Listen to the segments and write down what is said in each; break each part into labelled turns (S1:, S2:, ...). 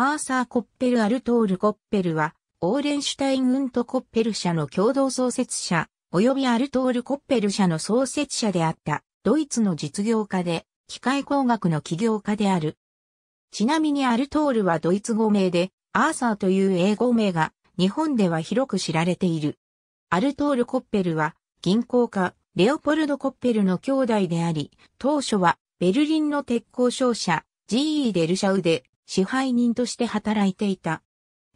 S1: アーサー・コッペル・アルトール・コッペルは、オーレンシュタイン・ウント・コッペル社の共同創設者、及びアルトール・コッペル社の創設者であった、ドイツの実業家で、機械工学の起業家である。ちなみにアルトールはドイツ語名で、アーサーという英語名が、日本では広く知られている。アルトール・コッペルは、銀行家、レオポルド・コッペルの兄弟であり、当初は、ベルリンの鉄鋼商社、GE デルシャウで、支配人として働いていた。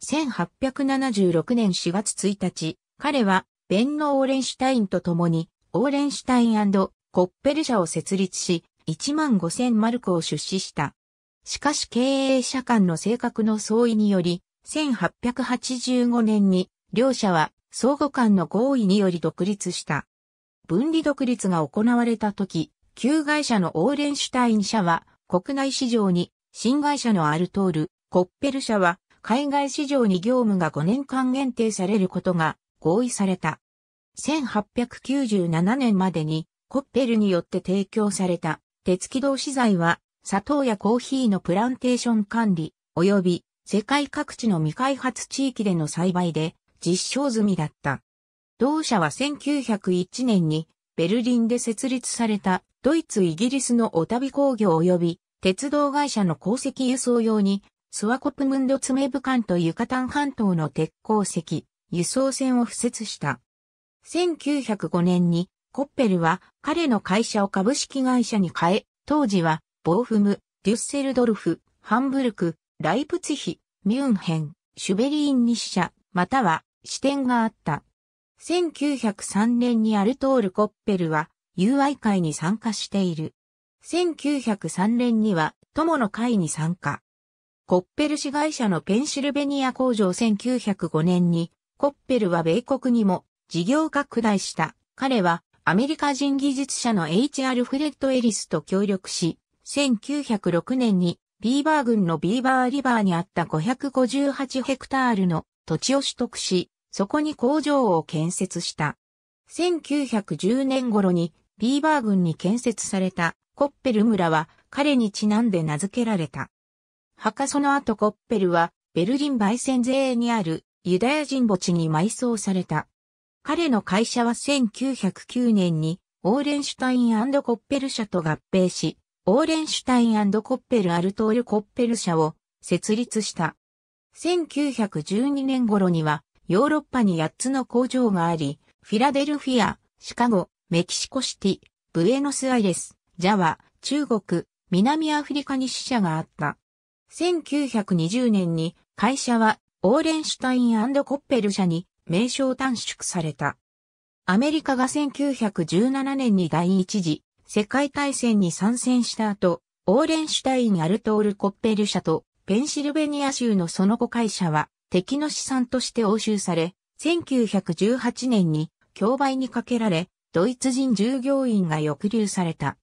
S1: 1876年4月1日、彼はベンノ・オーレンシュタインと共に、オーレンシュタインコッペル社を設立し、1万5000マルクを出資した。しかし経営者間の性格の相違により、1885年に両社は相互間の合意により独立した。分離独立が行われた時、旧会社のオーレンシュタイン社は国内市場に新会社のアルトール、コッペル社は、海外市場に業務が5年間限定されることが合意された。1897年までに、コッペルによって提供された、鉄軌道資材は、砂糖やコーヒーのプランテーション管理、及び世界各地の未開発地域での栽培で実証済みだった。同社は1901年にベルリンで設立されたドイツイギリスのお旅工業及び鉄道会社の鉱石輸送用に、スワコプムンドツメブ艦とユカタン半島の鉄鉱石、輸送船を付設した。1905年に、コッペルは彼の会社を株式会社に変え、当時は、ボーフム、デュッセルドルフ、ハンブルク、ライプツヒ、ミュンヘン、シュベリーン日社、または支店があった。1903年にアルトール・コッペルは、友愛会に参加している。1903年には友の会に参加。コッペル市会社のペンシルベニア工場1905年に、コッペルは米国にも事業拡大した。彼はアメリカ人技術者の H. r フレッド・エリスと協力し、1906年にビーバー郡のビーバーリバーにあった558ヘクタールの土地を取得し、そこに工場を建設した。1910年頃にビーバー郡に建設されたコッペル村は彼にちなんで名付けられた。墓その後コッペルはベルリンバイセンーにあるユダヤ人墓地に埋葬された。彼の会社は1909年にオーレンシュタインコッペル社と合併し、オーレンシュタインコッペルアルトールコッペル社を設立した。1912年頃にはヨーロッパに8つの工場があり、フィラデルフィア、シカゴ、メキシコシティ、ブエノスアイレス、ジャワ、中国、南アフリカに支社があった。1920年に会社はオーレンシュタインコッペル社に名称短縮された。アメリカが1917年に第一次世界大戦に参戦した後、オーレンシュタイン・アルトール・コッペル社とペンシルベニア州のその後会社は敵の資産として押収され、1918年に競売にかけられ、ドイツ人従業員が抑留された。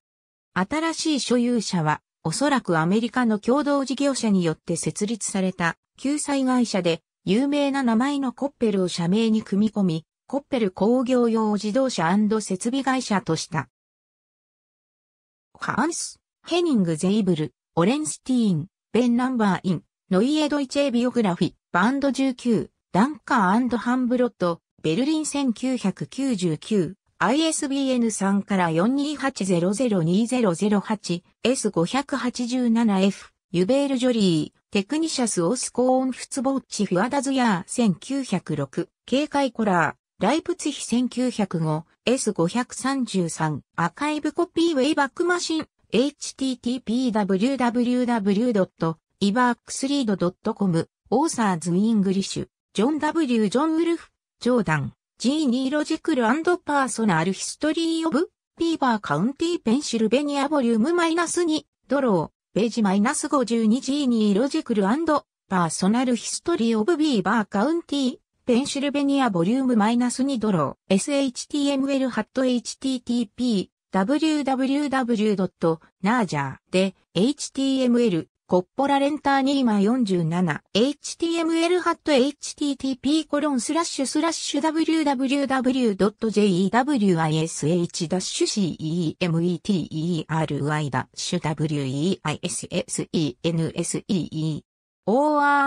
S1: 新しい所有者は、おそらくアメリカの共同事業者によって設立された救済会社で、有名な名前のコッペルを社名に組み込み、コッペル工業用自動車設備会社とした。ハンス、ヘニング・ゼイブル、オレンスティーン、ベン・ナンバー・イン、ノイエ・ドイチェ・ビオグラフィ、バンド19、ダンカーハンブロット、ベルリン1999、ISBN 3から4 2 8 0 0 2 0 0 8 s 5 8 7 f ユベール・ジョリー、テクニシャス・オスコーン・フツボッチ・フアダズヤー1906、警戒コラー、ライプツヒ1905、S533、アカイブコピーウェイバックマシン、h t t p w w w i v a r k s r e a d c o m オーサーズ・イングリッシュ、ジョン W・ ジョン・ウルフ、ジョーダン。G ーロジクルパーソナルヒストリーオブ、ビーバーカウンティペンシルベニアボリュームマイナス2、ドロー、ベージマイナス52ジーニロジクルパーソナルヒストリーオブビーバーカウンティペンシルベニアボリュームマイナス2ドロー、shtml http w w w n a j a r で、html コッポラレンターニーマ 47html ハット http コロンスラッシュスラッシュ www.jewis-cemeter-weissense.org h y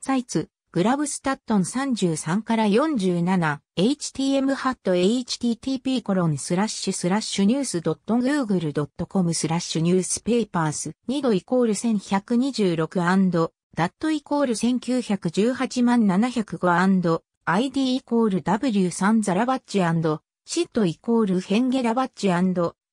S1: サイツグラブスタットン33から 47htm ハット http コロンスラッシュスラッシュニュース .google.com スラッシュニュースペーパース2度イコール1126ダットイコール1918万705 ID イコール W3 ザラバッチシットイコールヘンゲラバッチ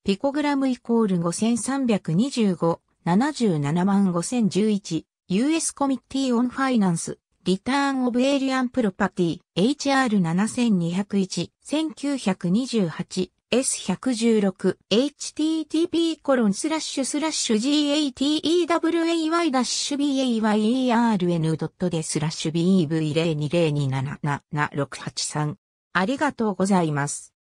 S1: ピコグラムイコール5325 77万5011 US コミッティオンファイナンスリターン・オブ・エイリアン・プロパティ、HR7201、1928、S116、http コロンスラッシュスラッシュ gateway-bayrn. e d でスラッシュ bev020277683。ありがとうございます。